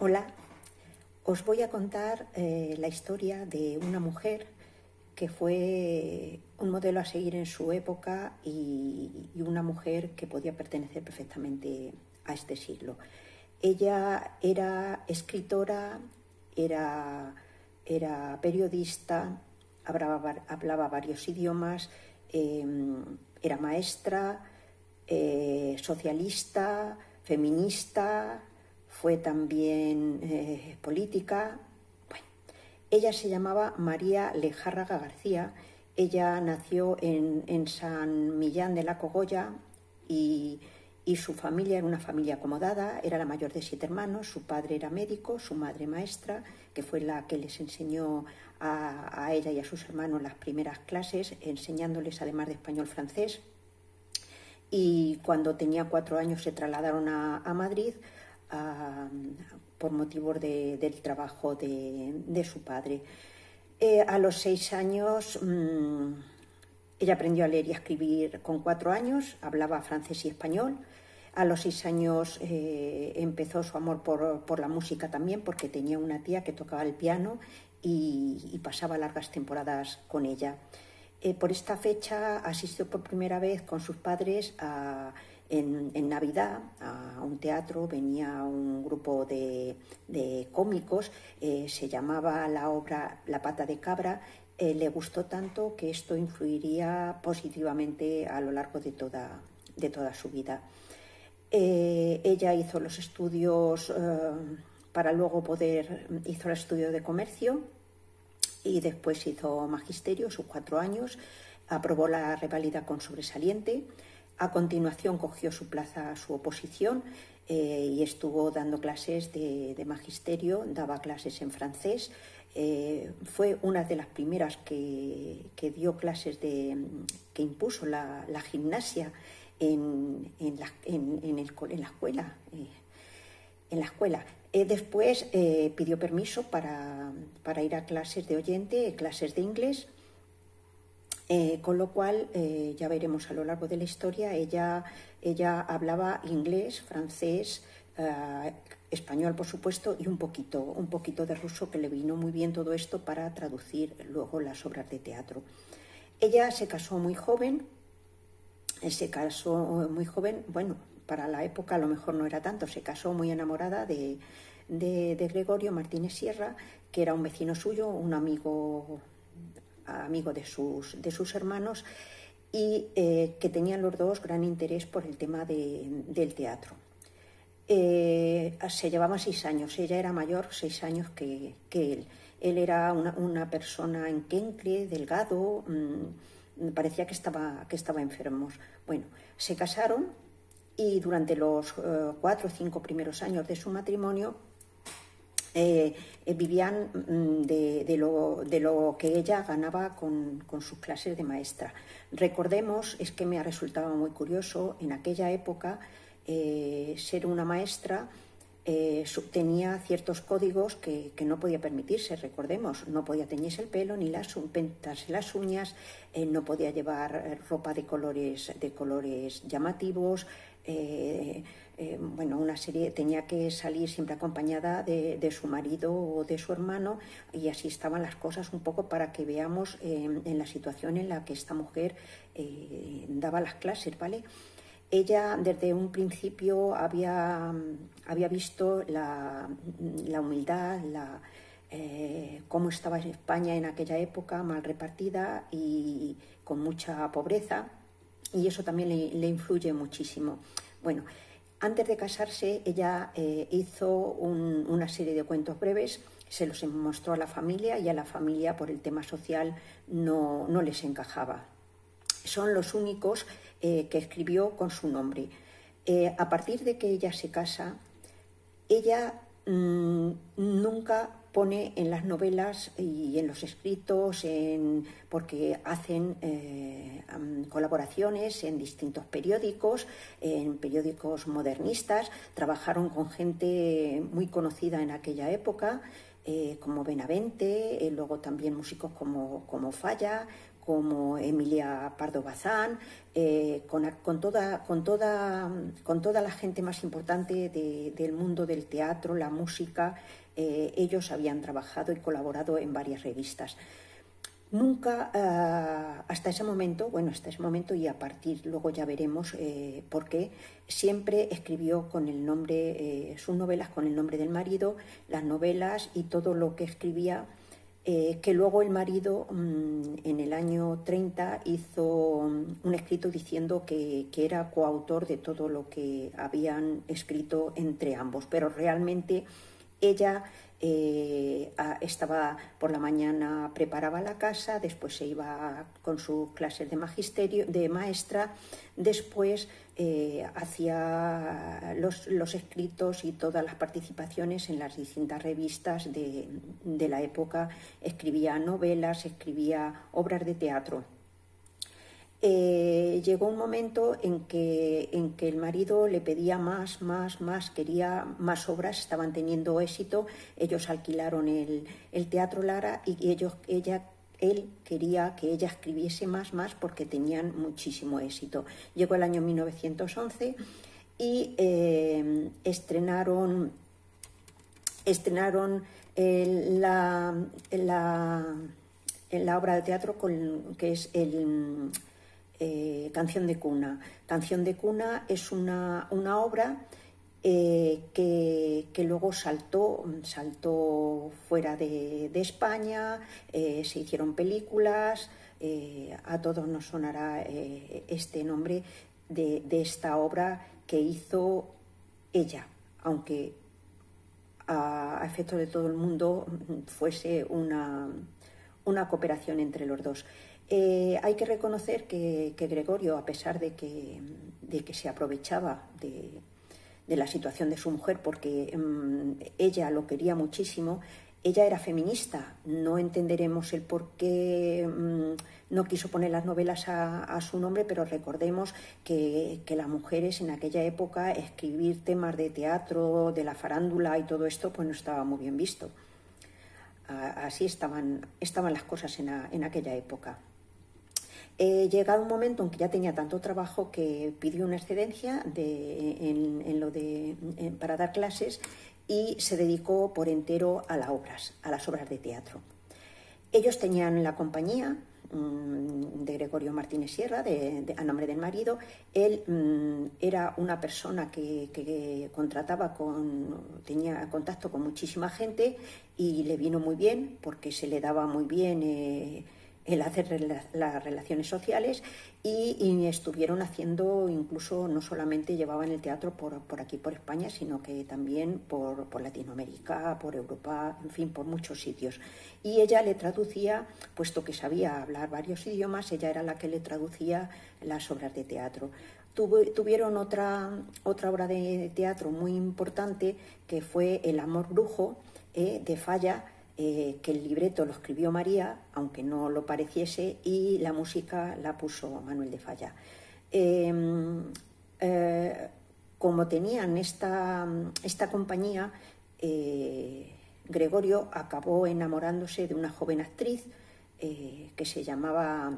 Hola, os voy a contar eh, la historia de una mujer que fue un modelo a seguir en su época y, una mujer que podía pertenecer perfectamente a este siglo. Ella era escritora, era, era periodista, hablaba, varios idiomas, em, era maestra, eh, socialista, feminista, fue también eh, política. ella se llamaba María Lejárraga García. Ella nació en, San Millán de la Cogolla y, su familia era una familia acomodada. Era la mayor de siete hermanos. Su padre era médico, su madre maestra, que fue la que les enseñó a, ella y a sus hermanos las primeras clases, enseñándoles además de español francés. Y cuando tenía cuatro años se trasladaron a, a Madrid por motivos del trabajo de, su padre. Eh, a los seis años mm, ella aprendió a leer y a escribir con cuatro años, hablaba francés y español. A los seis años eh, empezó su amor por, la música también, porque tenía una tía que tocaba el piano y, pasaba largas temporadas con ella. Eh, por esta fecha asistió por primera vez con sus padres a en, Navidad a un teatro venía un grupo de, cómicos, eh, se llamaba la obra La pata de cabra, eh, le gustó tanto que esto influiría positivamente a lo largo de toda, su vida. Eh, ella hizo los estudios para luego poder, hizo el estudio de comercio y después hizo magisterio, sus cuatro años, aprobó la revalida con sobresaliente. A continuación cogió su plaza a su oposición eh, y estuvo dando clases de, magisterio, daba clases en francés. Eh, fue una de las primeras que, dio clases de, que impuso la, gimnasia en, la, la escuela. Eh, después pidió permiso para, para ir a clases de oyente, clases de inglés, eh, con lo cual, eh, ya veremos a lo largo de la historia, ella, ella hablaba inglés, francés, eh, español, por supuesto, y un poquito, un poquito de ruso, que le vino muy bien todo esto para traducir luego las obras de teatro. Ella se casó muy joven, se casó muy joven, bueno, para la época a lo mejor no era tanto, se casó muy enamorada de, de Gregorio Martínez Sierra, que era un vecino suyo, un amigo amigo de sus, de sus hermanos y eh, que tenían los dos gran interés por el tema del teatro. Eh, se llevaba seis años, ella era mayor seis años que, él. Él era una, persona en Kencre, delgado, mm, parecía que estaba, que estaba enfermo. Bueno, se casaron y durante los eh, cuatro o cinco primeros años de su matrimonio eh, eh, vivían mm, de, lo, de, lo, que ella ganaba con, sus clases de maestra. Recordemos, es que me ha resultado muy curioso, en aquella época eh, ser una maestra tenía ciertos códigos que, no podía permitirse, recordemos, no podía teñirse el pelo ni las, las uñas, no podía llevar ropa de colores, de colores llamativos, eh, bueno, una serie, tenía que salir siempre acompañada de, su marido o de su hermano y así estaban las cosas un poco para que veamos eh, en la situación en la que esta mujer eh, daba las clases, ¿vale? Ella desde un principio había, había visto la, humildad, la, cómo estaba España en aquella época, mal repartida y con mucha pobreza, y eso también le, le influye muchísimo. Bueno, antes de casarse, ella eh, hizo una serie de cuentos breves, se los mostró a la familia y a la familia por el tema social no, les encajaba. Son los únicos eh, que escribió con su nombre. Eh, a partir de que ella se casa, ella mm, nunca pone en las novelas y en los escritos, en, porque hacen eh, colaboraciones en distintos periódicos, en periódicos modernistas, trabajaron con gente muy conocida en aquella época, eh, como Benavente, eh, luego también músicos como, como Falla, como Emilia Pardo Bazán, eh, con, toda, con, toda, con toda la gente más importante del mundo del teatro, la música. Eh, ellos habían trabajado y colaborado en varias revistas. Nunca, ah, hasta ese momento, bueno, hasta ese momento y a partir, luego ya veremos eh, por qué, siempre escribió con el nombre, sus novelas con el nombre del marido, las novelas y todo lo que escribía eh, que luego el marido mm, en el año 30 hizo mm, un escrito diciendo que, era coautor de todo lo que habían escrito entre ambos, pero realmente ella eh, estaba por la mañana, preparaba la casa, después se iba con sus clases de magisterio, de maestra, después eh, hacía hacia los, escritos y todas las participaciones en las distintas revistas de, la época. Escribía novelas, escribía obras de teatro. Eh, llegó un momento en que, en que el marido le pedía más, más, más, quería más obras, estaban teniendo éxito, ellos alquilaron el, Teatro Lara y ellos, ella él quería que ella escribiese más, más, porque tenían muchísimo éxito. Llegó el año 1911 y eh, estrenaron, estrenaron eh, la, obra de teatro que es el, eh, Canción de Cuna. Canción de Cuna es una, una obra eh, que, luego saltó, saltó fuera de, España, eh, se hicieron películas, eh, a todos nos sonará este nombre de, esta obra que hizo ella, aunque a, efecto de todo el mundo fuese una, cooperación entre los dos. hay que reconocer que, Gregorio, a pesar de que se aprovechaba de, de la situación de su mujer porque mm, ella lo quería muchísimo. Ella era feminista, no entenderemos el por qué mm, no quiso poner las novelas a, su nombre, pero recordemos que, las mujeres en aquella época escribir temas de teatro, de la farándula y todo esto, pues no estaba muy bien visto. así estaban, estaban las cosas en aquella época. He llegado un momento en que ya tenía tanto trabajo que pidió una excedencia en, lo para dar clases y se dedicó por entero a las obras, a las obras de teatro. Ellos tenían la compañía mm, de Gregorio Martínez Sierra, a nombre del marido. Él mm, era una persona que, contrataba con, tenía contacto con muchísima gente y le vino muy bien porque se le daba muy bien. Eh, el hacer las relaciones sociales y, estuvieron haciendo incluso no solamente llevaban el teatro por, por aquí por España sino que también por, Latinoamérica por Europa en fin por muchos sitios y ella le traducía puesto que sabía hablar varios idiomas ella era la que le traducía las obras de teatro tuvieron otra otra obra de teatro muy importante que fue El amor brujo eh, de Falla eh, que el libreto lo escribió María, aunque no lo pareciese, y la música la puso Manuel de Falla. Em, eh, como tenían esta, compañía, eh, Gregorio acabó enamorándose de una joven actriz que se llamaba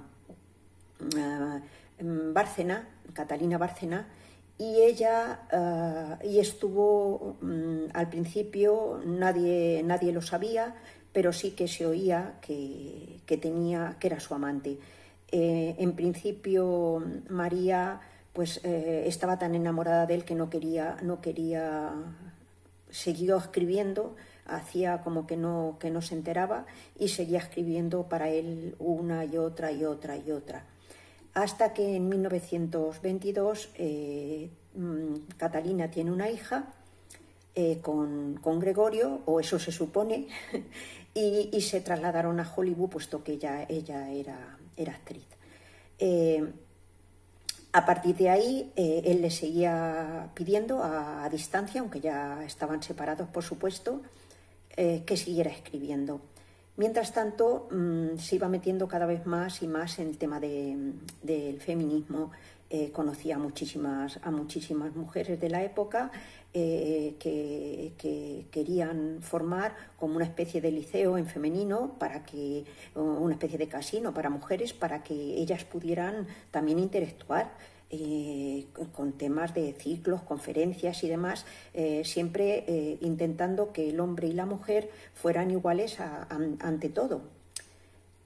Catalina Bárcena, y ella eh, y estuvo mm, al principio nadie nadie lo sabía pero sí que se oía que, tenía que era su amante eh, en principio María pues eh, estaba tan enamorada de él que no quería no quería seguir escribiendo hacía como que no que no se enteraba y seguía escribiendo para él una y otra y otra y otra hasta que en 1922 eh, mm, Catalina tiene una hija eh, con, Gregorio, o eso se supone, y, se trasladaron a Hollywood puesto que ella, ella era, era actriz. Eh, a partir de ahí, él le seguía pidiendo a, distancia, aunque ya estaban separados, por supuesto, que siguiera escribiendo. Mientras tanto, mm, se iba metiendo cada vez más y más en el tema mm, del feminismo. Conocí eh, conocía a muchísimas, mujeres de la época eh, que, que, querían formar como una especie de liceo en femenino para que una especie de casino para mujeres para que ellas pudieran también interactuar eh, con temas de ciclos, conferencias y demás, eh, siempre eh, intentando que el hombre y la mujer fueran iguales ante todo.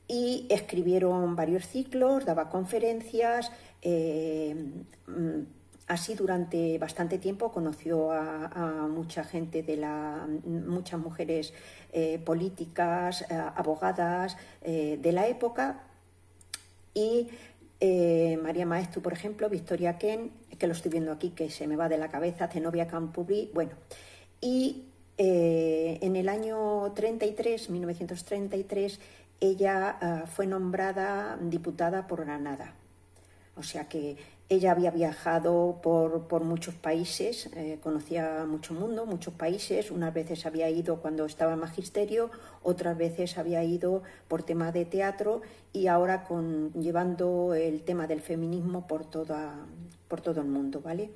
Y escribieron varios ciclos, daba conferencias, mm, así durante bastante tiempo conoció a, mucha gente de la muchas mujeres políticas abogadas de la época y eh, María Maestu, por ejemplo, Victoria Ken, que lo estoy viendo aquí, que se me va de la cabeza, Zenobia Campubri, bueno. Y eh, en el año 33, 1933, ella ah, fue nombrada diputada por Granada. O sea que ella había viajado por, muchos países, eh, conocía mucho mundo, muchos países. Unas veces había ido cuando estaba en magisterio, otras veces había ido por tema de teatro y ahora con, llevando el tema del feminismo por, todo el mundo, ¿vale?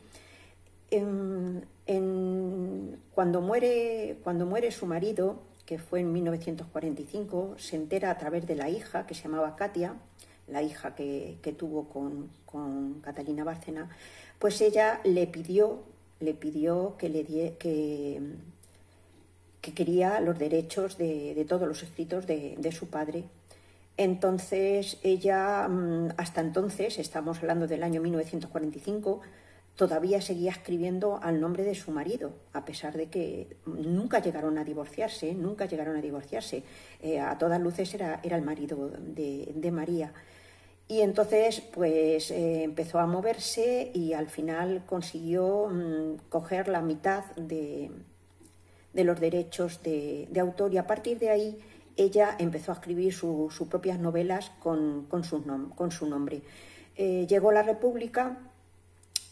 cuando, muere, cuando muere su marido, que fue en 1945, se entera a través de la hija, que se llamaba Katia, la hija que, tuvo con, Catalina Bárcena, pues ella le pidió, le pidió que le que, quería los derechos de, todos los escritos de, su padre. Entonces ella, mm, hasta entonces, estamos hablando del año 1945, todavía seguía escribiendo al nombre de su marido, a pesar de que nunca llegaron a divorciarse, nunca llegaron a divorciarse. Eh, a todas luces era, era el marido de, de María. Y entonces, pues eh, empezó a moverse y al final consiguió mm, coger la mitad de, los derechos de, autor y a partir de ahí ella empezó a escribir sus propias novelas con, con, su, nombre. Eh, llegó la República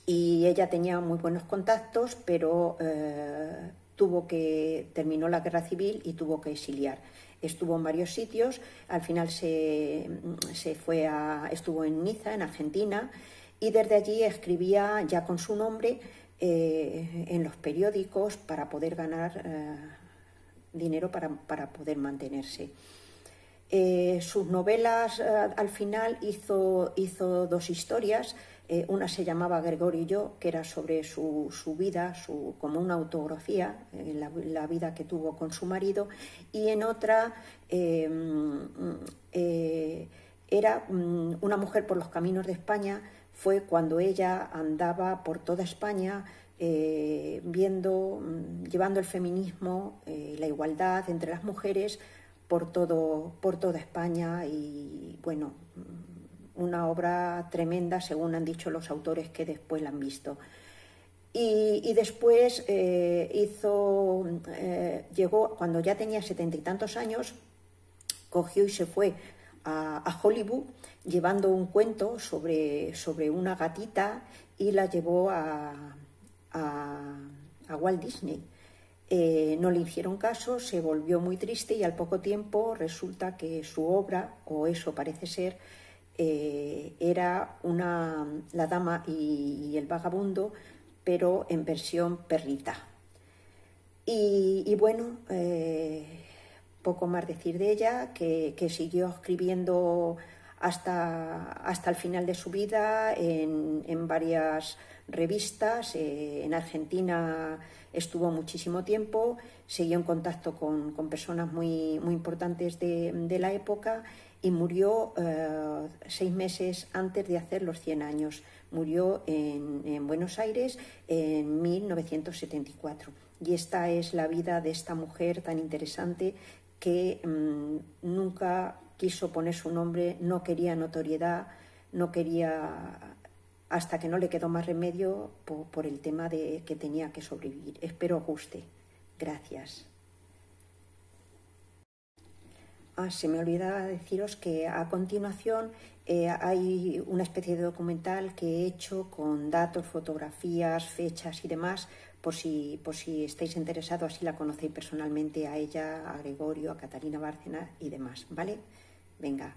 y ella tenía muy buenos contactos, pero eh, tuvo que terminó la guerra civil y tuvo que exiliar estuvo en varios sitios, al final se, fue a, estuvo en Niza, en Argentina, y desde allí escribía ya con su nombre eh, en los periódicos para poder ganar eh, dinero para, poder mantenerse. Eh, sus novelas al final hizo, hizo dos historias, eh, una se llamaba Gregorio y yo, que era sobre su, vida, como una autografía, eh, la, vida que tuvo con su marido, y en otra eh, mm, era mm, una mujer por los caminos de España, fue cuando ella andaba por toda España viendo, mm, llevando el feminismo, la igualdad entre las mujeres por, todo, por toda España y bueno una obra tremenda, según han dicho los autores que después la han visto. Y, después eh, hizo, eh, llegó, cuando ya tenía setenta y tantos años, cogió y se fue a, Hollywood llevando un cuento sobre, sobre, una gatita y la llevó a, a, Walt Disney. Eh, no le hicieron caso, se volvió muy triste y al poco tiempo resulta que su obra, o eso parece ser, eh, era una, la dama y, el vagabundo, pero en versión perrita. Y, bueno, eh, poco más decir de ella, que, siguió escribiendo hasta, hasta, el final de su vida en, varias revistas. Eh, en Argentina estuvo muchísimo tiempo, siguió en contacto con, personas muy, importantes de, de la época y murió eh, seis meses antes de hacer los 100 años. Murió en, Buenos Aires en 1974. Y esta es la vida de esta mujer tan interesante que mm, nunca quiso poner su nombre, no quería notoriedad, no quería hasta que no le quedó más remedio por el tema de que tenía que sobrevivir. Espero guste. Gracias. Ah, se me olvidaba deciros que a continuación eh, hay una especie de documental que he hecho con datos, fotografías, fechas y demás, por si, por si estáis interesados, así la conocéis personalmente a ella, a Gregorio, a Catalina Bárcena y demás, ¿vale? Venga.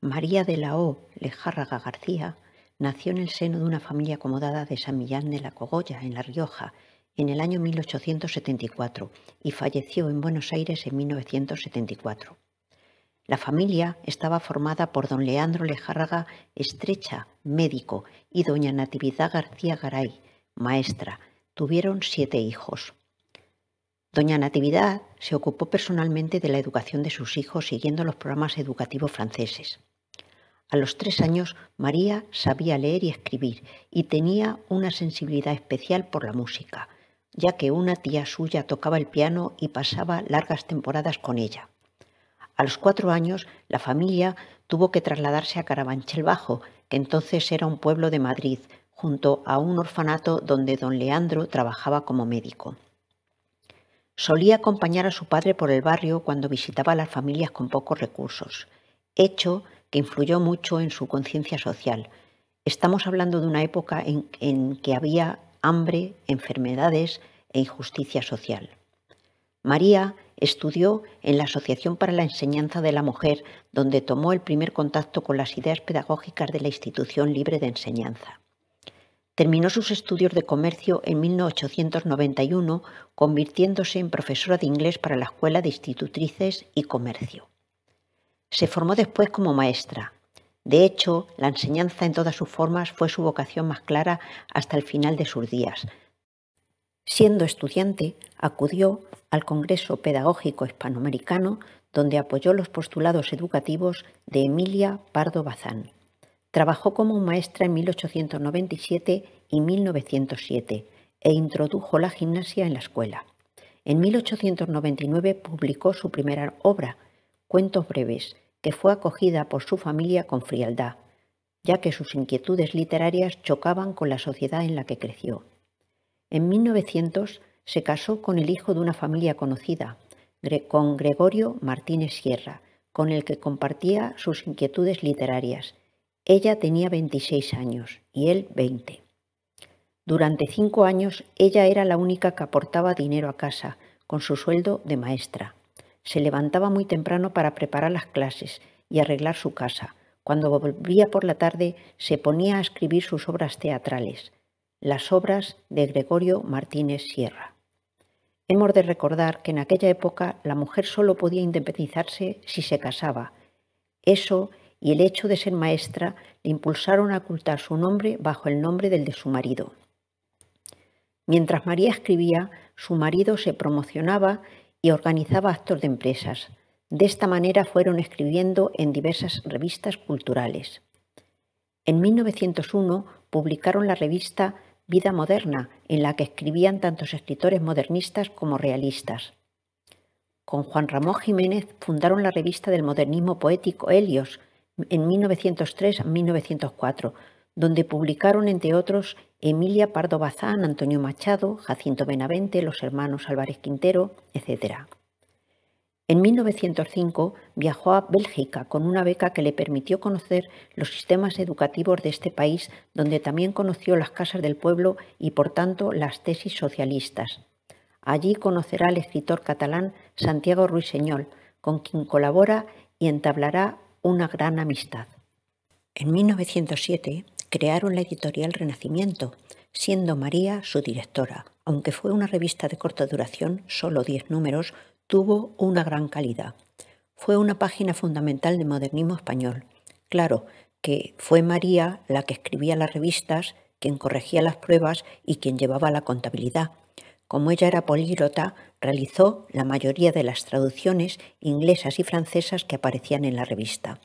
María de la O. Lejárraga García nació en el seno de una familia acomodada de San Millán de la Cogolla, en La Rioja, en el año 1874 y falleció en Buenos Aires en 1974. La familia estaba formada por don Leandro Lejárraga Estrecha, médico, y doña Natividad García Garay, maestra. Tuvieron siete hijos. Doña Natividad se ocupó personalmente de la educación de sus hijos siguiendo los programas educativos franceses. A los tres años, María sabía leer y escribir y tenía una sensibilidad especial por la música ya que una tía suya tocaba el piano y pasaba largas temporadas con ella. A los cuatro años, la familia tuvo que trasladarse a Carabanchel Bajo, que entonces era un pueblo de Madrid, junto a un orfanato donde don Leandro trabajaba como médico. Solía acompañar a su padre por el barrio cuando visitaba a las familias con pocos recursos, hecho que influyó mucho en su conciencia social. Estamos hablando de una época en, en que había hambre, enfermedades e injusticia social. María estudió en la Asociación para la Enseñanza de la Mujer, donde tomó el primer contacto con las ideas pedagógicas de la institución libre de enseñanza. Terminó sus estudios de comercio en 1891, convirtiéndose en profesora de inglés para la Escuela de Institutrices y Comercio. Se formó después como maestra, de hecho, la enseñanza en todas sus formas fue su vocación más clara hasta el final de sus días. Siendo estudiante, acudió al Congreso Pedagógico Hispanoamericano, donde apoyó los postulados educativos de Emilia Pardo Bazán. Trabajó como maestra en 1897 y 1907 e introdujo la gimnasia en la escuela. En 1899 publicó su primera obra, Cuentos breves, que fue acogida por su familia con frialdad, ya que sus inquietudes literarias chocaban con la sociedad en la que creció. En 1900 se casó con el hijo de una familia conocida, con Gregorio Martínez Sierra, con el que compartía sus inquietudes literarias. Ella tenía 26 años y él 20. Durante cinco años ella era la única que aportaba dinero a casa, con su sueldo de maestra. Se levantaba muy temprano para preparar las clases y arreglar su casa. Cuando volvía por la tarde se ponía a escribir sus obras teatrales, las obras de Gregorio Martínez Sierra. Hemos de recordar que en aquella época la mujer solo podía independizarse si se casaba. Eso y el hecho de ser maestra le impulsaron a ocultar su nombre bajo el nombre del de su marido. Mientras María escribía, su marido se promocionaba y organizaba actos de empresas. De esta manera fueron escribiendo en diversas revistas culturales. En 1901 publicaron la revista Vida Moderna, en la que escribían tantos escritores modernistas como realistas. Con Juan Ramón Jiménez fundaron la revista del modernismo poético Helios en 1903-1904, donde publicaron, entre otros, Emilia Pardo Bazán, Antonio Machado, Jacinto Benavente, los hermanos Álvarez Quintero, etc. En 1905 viajó a Bélgica con una beca que le permitió conocer los sistemas educativos de este país, donde también conoció las casas del pueblo y, por tanto, las tesis socialistas. Allí conocerá al escritor catalán Santiago Ruiseñol, con quien colabora y entablará una gran amistad. En 1907 crearon la editorial Renacimiento, siendo María su directora. Aunque fue una revista de corta duración, solo 10 números, tuvo una gran calidad. Fue una página fundamental del modernismo español. Claro que fue María la que escribía las revistas, quien corregía las pruebas y quien llevaba la contabilidad. Como ella era políglota, realizó la mayoría de las traducciones inglesas y francesas que aparecían en la revista.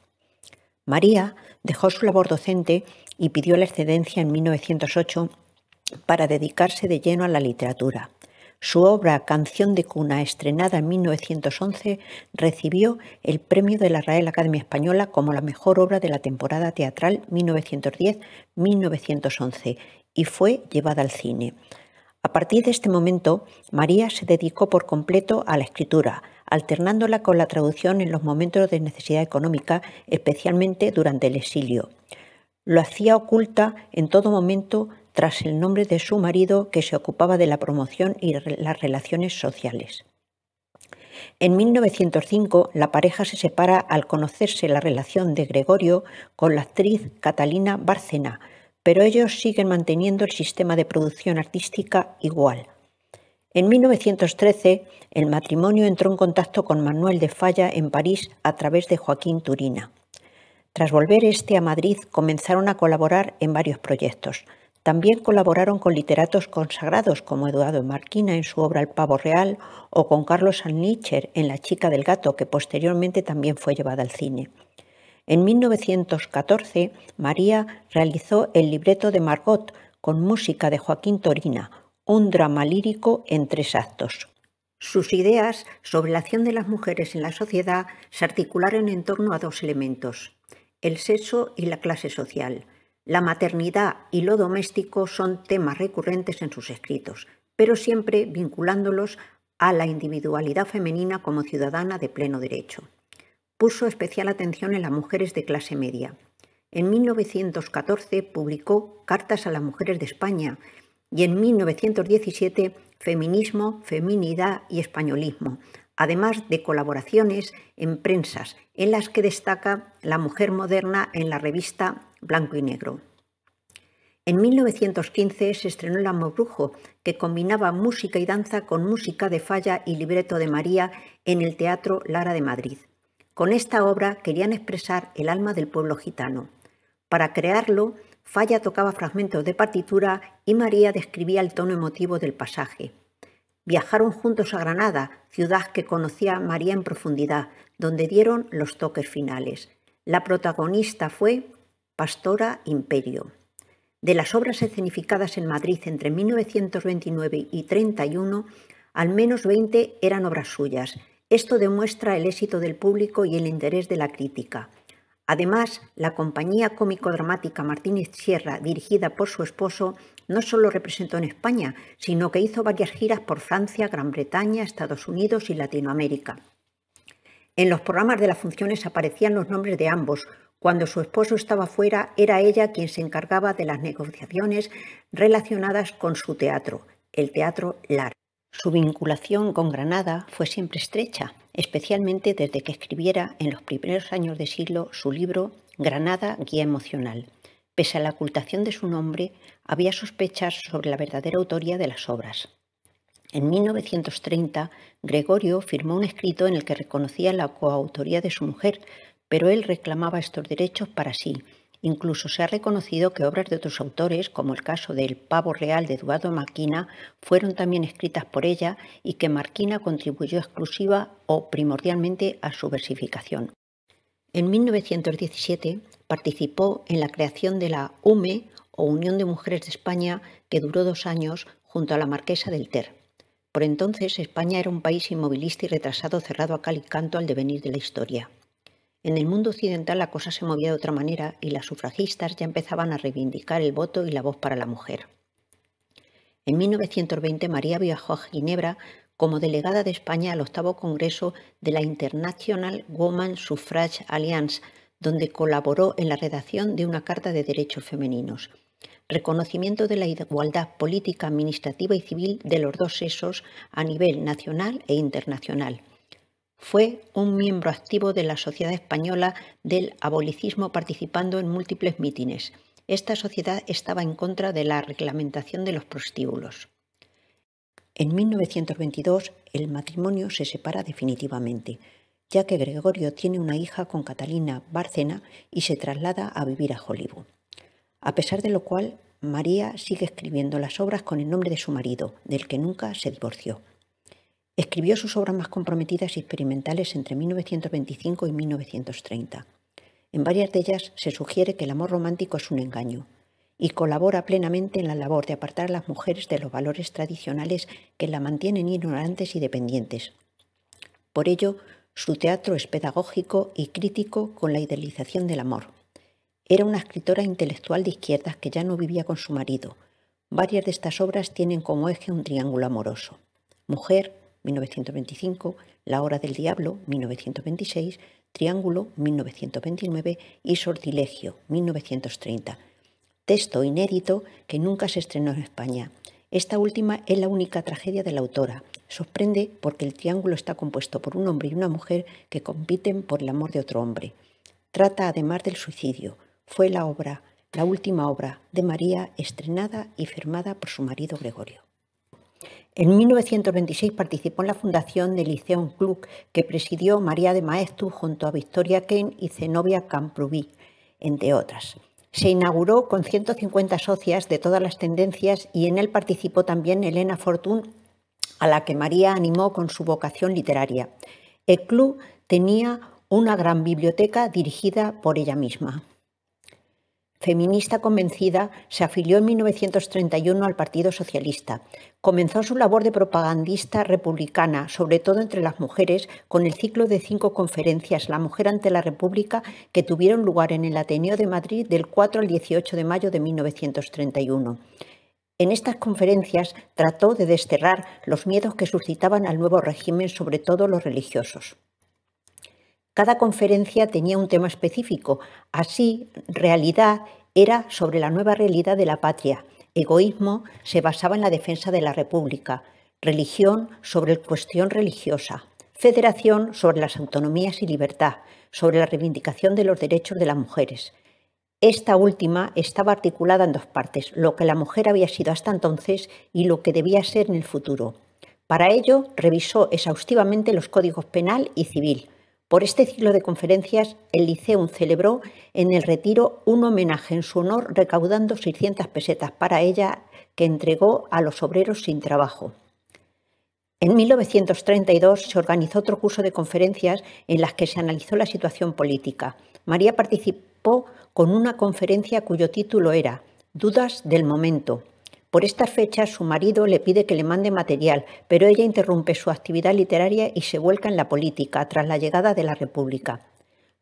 María dejó su labor docente y pidió la excedencia en 1908 para dedicarse de lleno a la literatura. Su obra Canción de Cuna, estrenada en 1911, recibió el premio de la Real Academia Española como la mejor obra de la temporada teatral 1910-1911 y fue llevada al cine. A partir de este momento, María se dedicó por completo a la escritura, alternándola con la traducción en los momentos de necesidad económica, especialmente durante el exilio. Lo hacía oculta en todo momento tras el nombre de su marido que se ocupaba de la promoción y las relaciones sociales. En 1905 la pareja se separa al conocerse la relación de Gregorio con la actriz Catalina Bárcena, pero ellos siguen manteniendo el sistema de producción artística igual. En 1913, el matrimonio entró en contacto con Manuel de Falla en París a través de Joaquín Turina. Tras volver este a Madrid, comenzaron a colaborar en varios proyectos. También colaboraron con literatos consagrados como Eduardo Marquina en su obra El pavo real o con Carlos Alnicher en La chica del gato, que posteriormente también fue llevada al cine. En 1914, María realizó el libreto de Margot con música de Joaquín Torina, un drama lírico en tres actos. Sus ideas sobre la acción de las mujeres en la sociedad se articularon en torno a dos elementos, el sexo y la clase social. La maternidad y lo doméstico son temas recurrentes en sus escritos, pero siempre vinculándolos a la individualidad femenina como ciudadana de pleno derecho. Puso especial atención en las mujeres de clase media. En 1914 publicó Cartas a las Mujeres de España, y en 1917 Feminismo, Feminidad y Españolismo, además de colaboraciones en prensas, en las que destaca La Mujer Moderna en la revista Blanco y Negro. En 1915 se estrenó El Amo Brujo, que combinaba música y danza con música de Falla y libreto de María en el Teatro Lara de Madrid. Con esta obra querían expresar el alma del pueblo gitano. Para crearlo, Falla tocaba fragmentos de partitura y María describía el tono emotivo del pasaje. Viajaron juntos a Granada, ciudad que conocía María en profundidad, donde dieron los toques finales. La protagonista fue Pastora Imperio. De las obras escenificadas en Madrid entre 1929 y 31, al menos 20 eran obras suyas. Esto demuestra el éxito del público y el interés de la crítica. Además, la compañía cómico-dramática Martínez Sierra, dirigida por su esposo, no solo representó en España, sino que hizo varias giras por Francia, Gran Bretaña, Estados Unidos y Latinoamérica. En los programas de las funciones aparecían los nombres de ambos. Cuando su esposo estaba fuera, era ella quien se encargaba de las negociaciones relacionadas con su teatro, el teatro LAR. Su vinculación con Granada fue siempre estrecha, especialmente desde que escribiera en los primeros años de siglo su libro Granada, Guía Emocional. Pese a la ocultación de su nombre, había sospechas sobre la verdadera autoría de las obras. En 1930, Gregorio firmó un escrito en el que reconocía la coautoría de su mujer, pero él reclamaba estos derechos para sí Incluso se ha reconocido que obras de otros autores, como el caso del Pavo Real de Eduardo Marquina, fueron también escritas por ella y que Marquina contribuyó exclusiva o primordialmente a su versificación. En 1917 participó en la creación de la UME o Unión de Mujeres de España, que duró dos años junto a la Marquesa del Ter. Por entonces España era un país inmovilista y retrasado cerrado a cal y canto al devenir de la historia. En el mundo occidental la cosa se movía de otra manera y las sufragistas ya empezaban a reivindicar el voto y la voz para la mujer. En 1920 María viajó a Ginebra como delegada de España al octavo Congreso de la International Woman Suffrage Alliance, donde colaboró en la redacción de una Carta de Derechos Femeninos. Reconocimiento de la igualdad política, administrativa y civil de los dos sexos a nivel nacional e internacional fue un miembro activo de la Sociedad Española del Abolicismo participando en múltiples mítines. Esta sociedad estaba en contra de la reglamentación de los prostíbulos. En 1922 el matrimonio se separa definitivamente, ya que Gregorio tiene una hija con Catalina Barcena y se traslada a vivir a Hollywood. A pesar de lo cual, María sigue escribiendo las obras con el nombre de su marido, del que nunca se divorció. Escribió sus obras más comprometidas y experimentales entre 1925 y 1930. En varias de ellas se sugiere que el amor romántico es un engaño y colabora plenamente en la labor de apartar a las mujeres de los valores tradicionales que la mantienen ignorantes y dependientes. Por ello, su teatro es pedagógico y crítico con la idealización del amor. Era una escritora intelectual de izquierdas que ya no vivía con su marido. Varias de estas obras tienen como eje un triángulo amoroso. Mujer, 1925, La Hora del Diablo, 1926, Triángulo, 1929 y Sortilegio, 1930. Texto inédito que nunca se estrenó en España. Esta última es la única tragedia de la autora. Sorprende porque el triángulo está compuesto por un hombre y una mujer que compiten por el amor de otro hombre. Trata además del suicidio. Fue la obra, la última obra de María estrenada y firmada por su marido Gregorio. En 1926 participó en la fundación del Liceum Club, que presidió María de Maestu junto a Victoria Kane y Zenobia Camprubí, entre otras. Se inauguró con 150 socias de todas las tendencias y en él participó también Elena Fortún, a la que María animó con su vocación literaria. El club tenía una gran biblioteca dirigida por ella misma. Feminista convencida, se afilió en 1931 al Partido Socialista. Comenzó su labor de propagandista republicana, sobre todo entre las mujeres, con el ciclo de cinco conferencias La Mujer ante la República que tuvieron lugar en el Ateneo de Madrid del 4 al 18 de mayo de 1931. En estas conferencias trató de desterrar los miedos que suscitaban al nuevo régimen, sobre todo los religiosos. Cada conferencia tenía un tema específico. Así, realidad era sobre la nueva realidad de la patria. Egoísmo se basaba en la defensa de la República. Religión sobre cuestión religiosa. Federación sobre las autonomías y libertad, sobre la reivindicación de los derechos de las mujeres. Esta última estaba articulada en dos partes, lo que la mujer había sido hasta entonces y lo que debía ser en el futuro. Para ello, revisó exhaustivamente los códigos penal y civil, por este ciclo de conferencias, el Liceum celebró en el retiro un homenaje en su honor, recaudando 600 pesetas para ella que entregó a los obreros sin trabajo. En 1932 se organizó otro curso de conferencias en las que se analizó la situación política. María participó con una conferencia cuyo título era Dudas del momento, por estas fechas su marido le pide que le mande material, pero ella interrumpe su actividad literaria y se vuelca en la política tras la llegada de la República.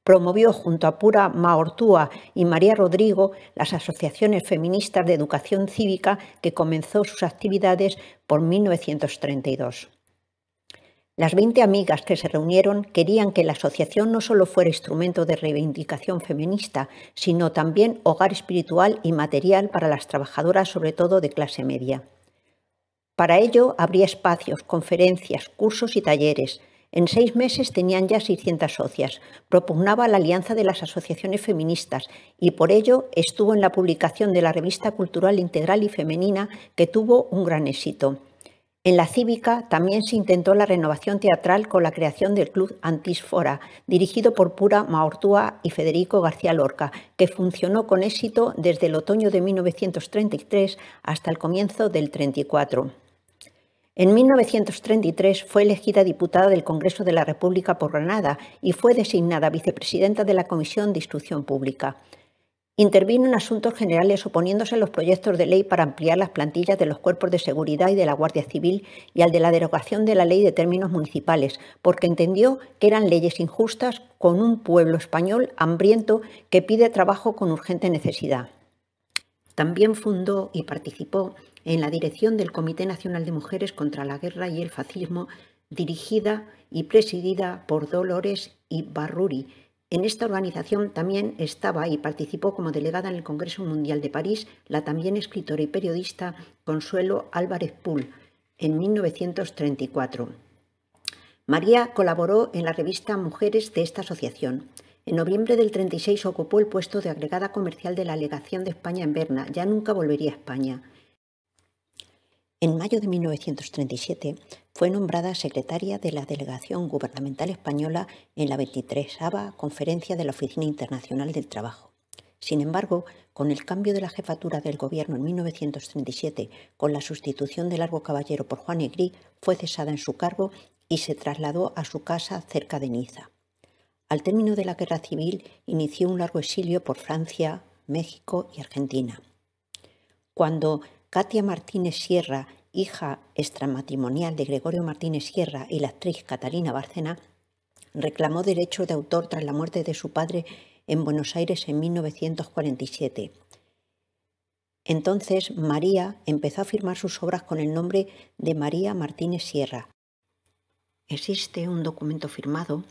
Promovió junto a Pura Maortúa y María Rodrigo las asociaciones feministas de educación cívica que comenzó sus actividades por 1932. Las 20 amigas que se reunieron querían que la asociación no solo fuera instrumento de reivindicación feminista, sino también hogar espiritual y material para las trabajadoras, sobre todo de clase media. Para ello habría espacios, conferencias, cursos y talleres. En seis meses tenían ya 600 socias. Propugnaba la alianza de las asociaciones feministas y por ello estuvo en la publicación de la revista cultural integral y femenina que tuvo un gran éxito. En la cívica también se intentó la renovación teatral con la creación del Club Antisfora, dirigido por Pura Maortúa y Federico García Lorca, que funcionó con éxito desde el otoño de 1933 hasta el comienzo del 34. En 1933 fue elegida diputada del Congreso de la República por Granada y fue designada vicepresidenta de la Comisión de Instrucción Pública. Intervino en asuntos generales oponiéndose a los proyectos de ley para ampliar las plantillas de los cuerpos de seguridad y de la Guardia Civil y al de la derogación de la ley de términos municipales, porque entendió que eran leyes injustas con un pueblo español hambriento que pide trabajo con urgente necesidad. También fundó y participó en la dirección del Comité Nacional de Mujeres contra la Guerra y el Fascismo, dirigida y presidida por Dolores Ibarruri, en esta organización también estaba y participó como delegada en el Congreso Mundial de París la también escritora y periodista Consuelo Álvarez Pool en 1934. María colaboró en la revista Mujeres de esta asociación. En noviembre del 36 ocupó el puesto de agregada comercial de la Legación de España en Berna. Ya nunca volvería a España. En mayo de 1937 fue nombrada secretaria de la Delegación Gubernamental Española en la 23 Conferencia de la Oficina Internacional del Trabajo. Sin embargo, con el cambio de la jefatura del gobierno en 1937, con la sustitución de Largo Caballero por Juan Egrí, fue cesada en su cargo y se trasladó a su casa cerca de Niza. Al término de la guerra civil, inició un largo exilio por Francia, México y Argentina. Cuando Katia Martínez Sierra hija extramatrimonial de Gregorio Martínez Sierra y la actriz Catalina Barcena, reclamó derecho de autor tras la muerte de su padre en Buenos Aires en 1947. Entonces María empezó a firmar sus obras con el nombre de María Martínez Sierra. Existe un documento firmado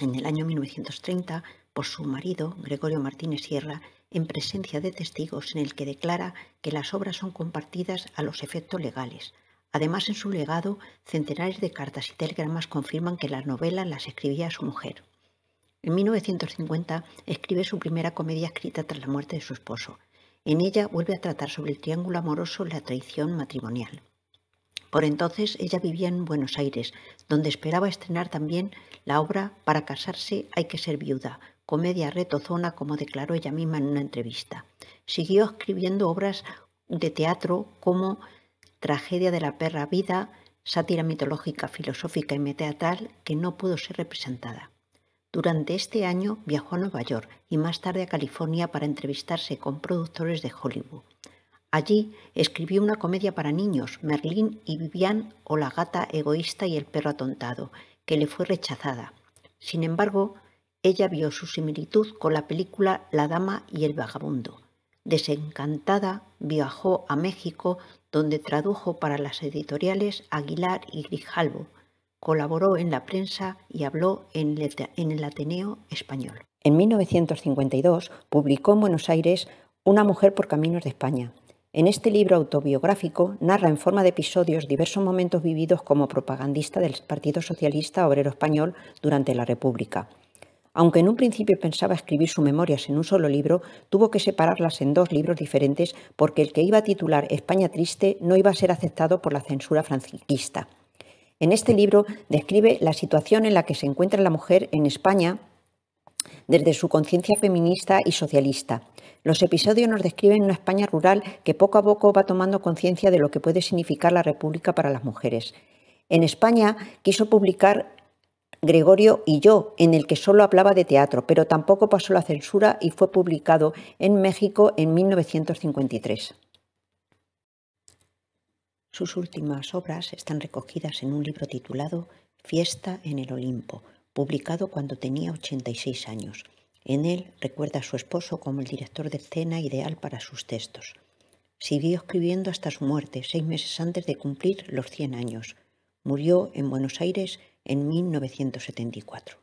en el año 1930 por su marido, Gregorio Martínez Sierra, en presencia de testigos en el que declara que las obras son compartidas a los efectos legales. Además, en su legado, centenares de cartas y telegramas confirman que las novelas las escribía su mujer. En 1950 escribe su primera comedia escrita tras la muerte de su esposo. En ella vuelve a tratar sobre el triángulo amoroso y la traición matrimonial. Por entonces ella vivía en Buenos Aires, donde esperaba estrenar también la obra Para casarse hay que ser viuda, comedia retozona, como declaró ella misma en una entrevista. Siguió escribiendo obras de teatro como Tragedia de la perra vida, sátira mitológica, filosófica y teatral que no pudo ser representada. Durante este año viajó a Nueva York y más tarde a California para entrevistarse con productores de Hollywood. Allí escribió una comedia para niños, Merlín y Vivian o la gata egoísta y el perro atontado, que le fue rechazada. Sin embargo, ella vio su similitud con la película La Dama y el Vagabundo. Desencantada, viajó a México, donde tradujo para las editoriales Aguilar y Grijalvo. colaboró en la prensa y habló en el Ateneo Español. En 1952 publicó en Buenos Aires Una mujer por caminos de España. En este libro autobiográfico narra en forma de episodios diversos momentos vividos como propagandista del Partido Socialista Obrero Español durante la República. Aunque en un principio pensaba escribir sus memorias en un solo libro, tuvo que separarlas en dos libros diferentes porque el que iba a titular España Triste no iba a ser aceptado por la censura franquista. En este libro describe la situación en la que se encuentra la mujer en España desde su conciencia feminista y socialista. Los episodios nos describen una España rural que poco a poco va tomando conciencia de lo que puede significar la República para las mujeres. En España quiso publicar Gregorio y yo, en el que solo hablaba de teatro, pero tampoco pasó la censura y fue publicado en México en 1953. Sus últimas obras están recogidas en un libro titulado Fiesta en el Olimpo, publicado cuando tenía 86 años. En él recuerda a su esposo como el director de escena ideal para sus textos. Siguió escribiendo hasta su muerte, seis meses antes de cumplir los 100 años. Murió en Buenos Aires en 1974.